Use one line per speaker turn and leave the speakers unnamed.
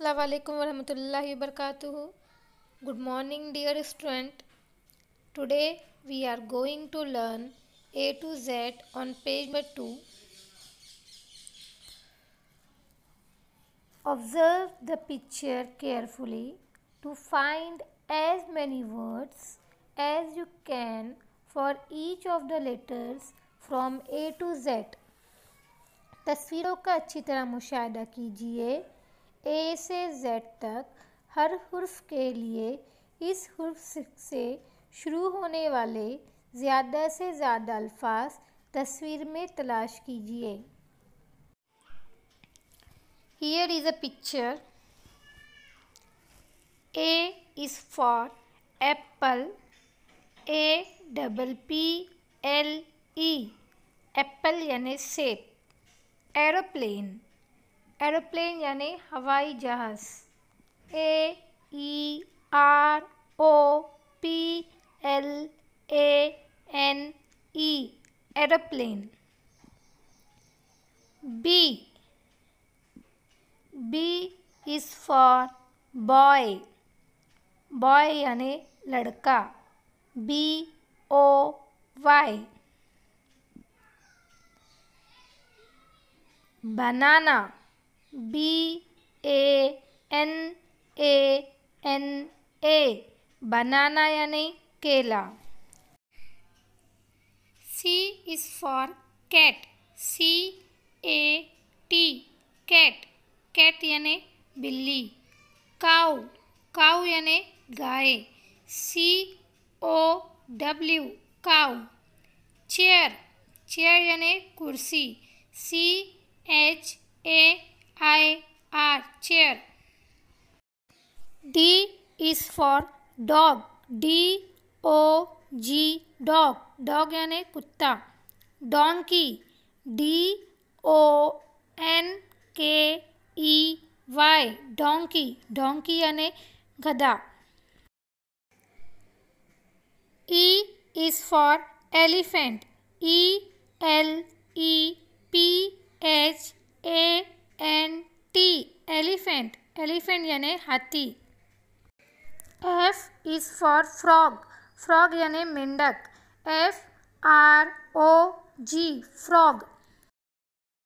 Assalamualaikum warahmatullahi wabarakatuh. Good morning dear student. Today we are going to learn A to Z on page number 2. Observe the picture carefully to find as many words as you can for each of the letters from A to Z. तस्वीरों का अच्छी तरह मुशाह कीजिए ए से Z तक हर हर्फ के लिए इस हर्फ से शुरू होने वाले ज़्यादा से ज़्यादा अल्फाज तस्वीर में तलाश कीजिए here is a picture A is for apple A double P L E apple यानी सेब एरोप्लेन एरोप्लेन यानी हवाई जहाज़ A E R O P L A N E aeroplane B B is for boy boy यानी लड़का B O Y banana B A N A N A banana यानी केला C is for cat C A T cat cat यानी बिल्ली cow cow यानी गाय C O W cow chair chair यानी कुर्सी C H A I R chair. D is for dog. D O G dog. Dog यानी कुत्ता. Donkey. D O N K E Y. Donkey. Donkey यानी गधा. E is for elephant. E L E P H elephant यानी हाथी F is for frog. Frog यानी मेंढक F R O G frog